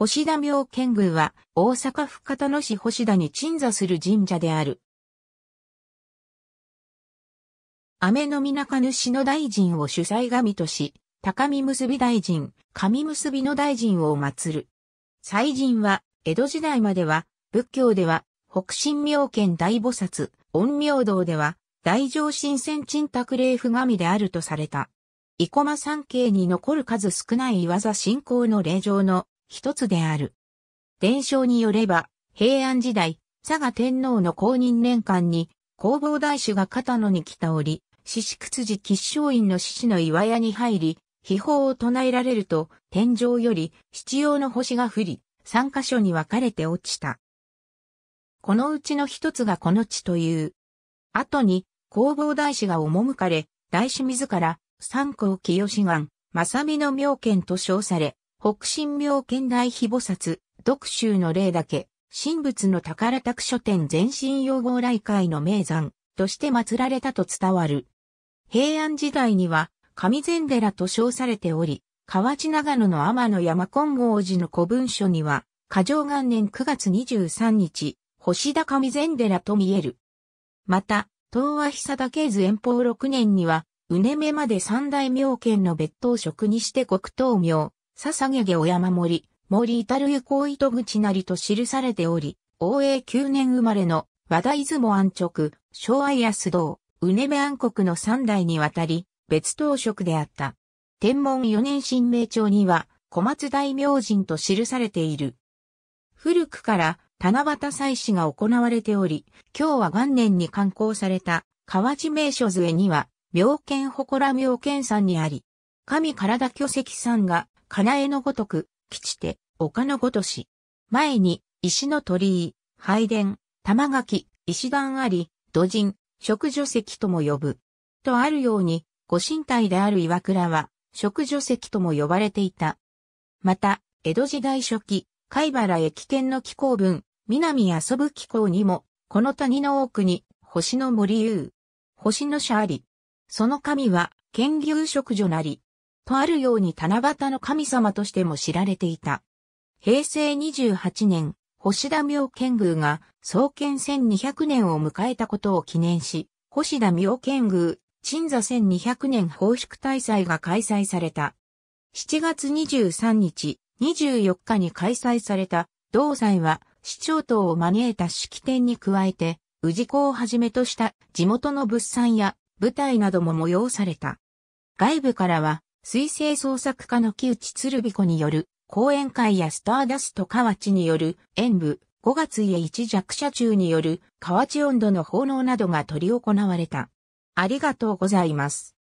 星田明剣宮は、大阪府片野市星田に鎮座する神社である。雨の皆かぬしの大臣を主催神とし、高見結び大臣、神結びの大臣を祀る。祭神は、江戸時代までは、仏教では、北神明見大菩薩、陰明道では、大乗神仙鎮託霊府神であるとされた。生駒三景に残る数少ない岩座信仰の霊場の一つである。伝承によれば、平安時代、佐賀天皇の公認年間に、弘法大師が片野に来た折、四子屈辻吉祥院の獅子の岩屋に入り、秘宝を唱えられると、天井より七葉の星が降り、三箇所に分かれて落ちた。このうちの一つがこの地という。後に、弘法大師が赴かれ、大師自ら、三光清志願、正美の妙見と称され、北神妙見大秘菩薩、読集の例だけ、神仏の宝卓書店全身用号来会の名山として祀られたと伝わる。平安時代には、上禅寺と称されており、河内長野の天野山金剛寺の古文書には、過剰元年9月23日、星田上禅寺と見える。また、東和久岳図遠方6年には、うねめまで三大名県の別当職にして国東名、笹げげお山森、森至るゆこう糸口なりと記されており、応永9年生まれの和田出雲安直、昭和安道、うねめ安国の三代にわたり、別当職であった。天文四年新名朝には、小松大明神と記されている。古くから七夕祭祀が行われており、今日は元年に刊行された河内名所杖には、妙見祠妙見山にあり、神体巨石山がかなえのごとく、吉地て、丘のごとし。前に、石の鳥居、拝殿、玉垣、石段あり、土人、食女石とも呼ぶ。とあるように、ご神体である岩倉は、食女石とも呼ばれていた。また、江戸時代初期、貝原駅圏の気候文、南遊ぶ気候にも、この谷の奥に、星の森有、星の社あり。その神は、剣牛食女なり、とあるように七夕の神様としても知られていた。平成28年、星田明剣宮が創建1200年を迎えたことを記念し、星田明剣宮、鎮座1200年奉祝大祭が開催された。7月23日、24日に開催された同祭は市長等を招いた式典に加えて、宇治港をはじめとした地元の物産や舞台なども催された。外部からは水星創作家の木内鶴彦による、講演会やスターダスト河内による演舞、5月家一弱者中による河内温度の奉納などが取り行われた。ありがとうございます。